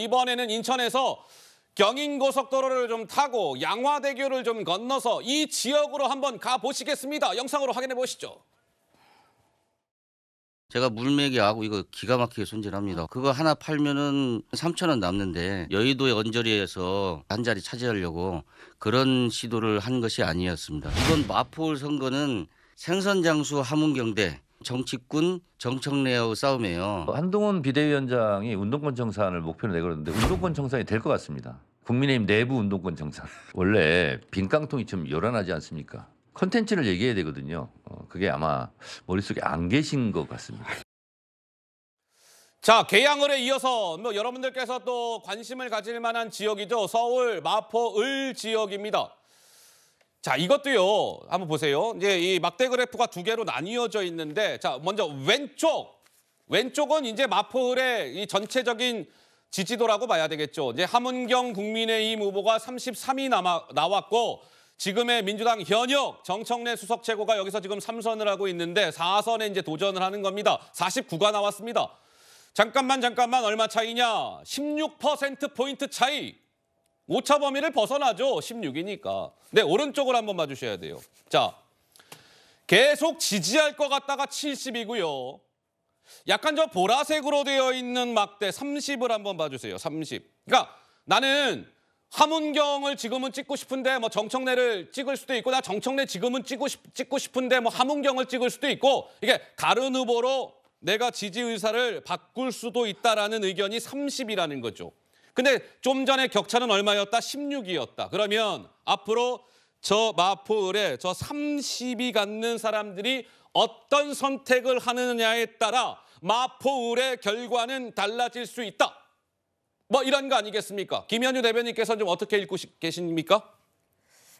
이번에는 인천에서 경인고속도로를 좀 타고 양화대교를 좀 건너서 이 지역으로 한번 가보시겠습니다. 영상으로 확인해 보시죠. 제가 물매기하고 이거 기가 막히게 손질합니다. 그거 하나 팔면은 3천 원 남는데 여의도의 언저리에서 한 자리 차지하려고 그런 시도를 한 것이 아니었습니다. 이번 마포울 선거는 생선장수 하문경대 정치꾼 정청래하고 싸움이에요. 한동훈 비대위원장이 운동권 정산을 목표로 내걸었는데 운동권 정산이 될 것 같습니다. 국민의힘 내부 운동권 정산. 원래 빈 깡통이 좀 요란하지 않습니까? 컨텐츠를 얘기해야 되거든요. 어, 그게 아마 머릿속에 안 계신 것 같습니다. 자, 개양을에 이어서 뭐 여러분들께서 또 관심을 가질 만한 지역이죠. 서울 마포 을 지역입니다. 자, 이것도요. 한번 보세요. 이제 이 막대 그래프가 두 개로 나뉘어져 있는데 자, 먼저 왼쪽. 왼쪽은 이제 마포의이 전체적인 지지도라고 봐야 되겠죠. 이제 함은경 국민의힘 후보가 33이 남아, 나왔고 지금의 민주당 현역 정청래 수석 최고가 여기서 지금 3선을 하고 있는데 4선에 이제 도전을 하는 겁니다. 49가 나왔습니다. 잠깐만 잠깐만 얼마 차이냐? 16% 포인트 차이. 오차 범위를 벗어나죠. 16이니까. 네, 오른쪽을 한번 봐주셔야 돼요. 자, 계속 지지할 것 같다가 70이고요. 약간 저 보라색으로 되어 있는 막대 30을 한번 봐주세요. 30. 그러니까 나는 함문경을 지금은 찍고 싶은데 뭐 정청래를 찍을 수도 있고 나 정청래 지금은 찍고, 싶, 찍고 싶은데 뭐 함문경을 찍을 수도 있고 이게 다른 후보로 내가 지지 의사를 바꿀 수도 있다라는 의견이 30이라는 거죠. 근데 좀 전에 격차는 얼마였다? 16이었다. 그러면 앞으로 저 마포을에 저 30이 갖는 사람들이 어떤 선택을 하느냐에 따라 마포을의 결과는 달라질 수 있다. 뭐 이런 거 아니겠습니까? 김현유 대변인께서는 좀 어떻게 읽고 계십니까?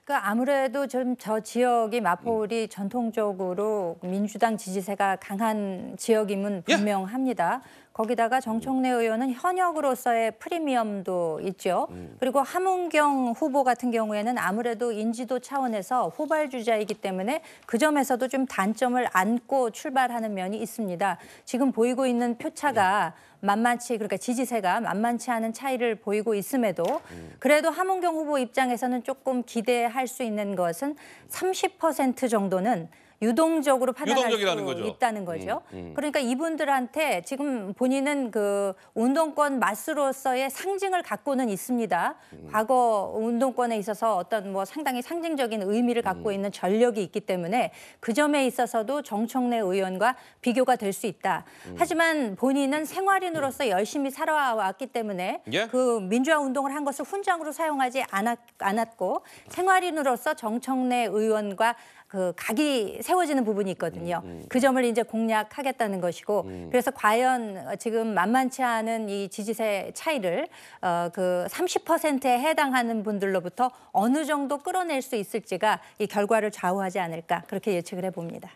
그 아무래도 좀 저 지역이 마포울이 음. 전통적으로 민주당 지지세가 강한 지역임은 예. 분명합니다. 예. 거기다가 정청래 의원은 현역으로서의 프리미엄도 있죠. 음. 그리고 함은경 후보 같은 경우에는 아무래도 인지도 차원에서 후발 주자이기 때문에 그 점에서도 좀 단점을 안고 출발하는 면이 있습니다. 지금 보이고 있는 표차가 음. 만만치 그러니까 지지세가 만만치 않은 차이를 보이고 있음에도 음. 그래도 함은경 후보 입장에서는 조금 기대할 수 있는 것은 30% 정도는 유동적으로 판단할 는수 거죠. 있다는 거죠. 음, 음. 그러니까 이분들한테 지금 본인은 그 운동권 마스로서의 상징을 갖고는 있습니다. 음. 과거 운동권에 있어서 어떤 뭐 상당히 상징적인 의미를 갖고 음. 있는 전력이 있기 때문에 그 점에 있어서도 정청래 의원과 비교가 될 수 있다. 음. 하지만 본인은 생활인으로서 열심히 살아왔기 때문에 예? 그 민주화 운동을 한 것을 훈장으로 사용하지 않았, 않았고 생활인으로서 정청래 의원과 그 각이 세워지는 부분이 있거든요. 음, 음. 그 점을 이제 공략하겠다는 것이고 음. 그래서 과연 어, 지금 만만치 않은 이 지지세 차이를 어, 그 30%에 해당하는 분들로부터 어느 정도 끌어낼 수 있을지가 이 결과를 좌우하지 않을까 그렇게 예측을 해봅니다.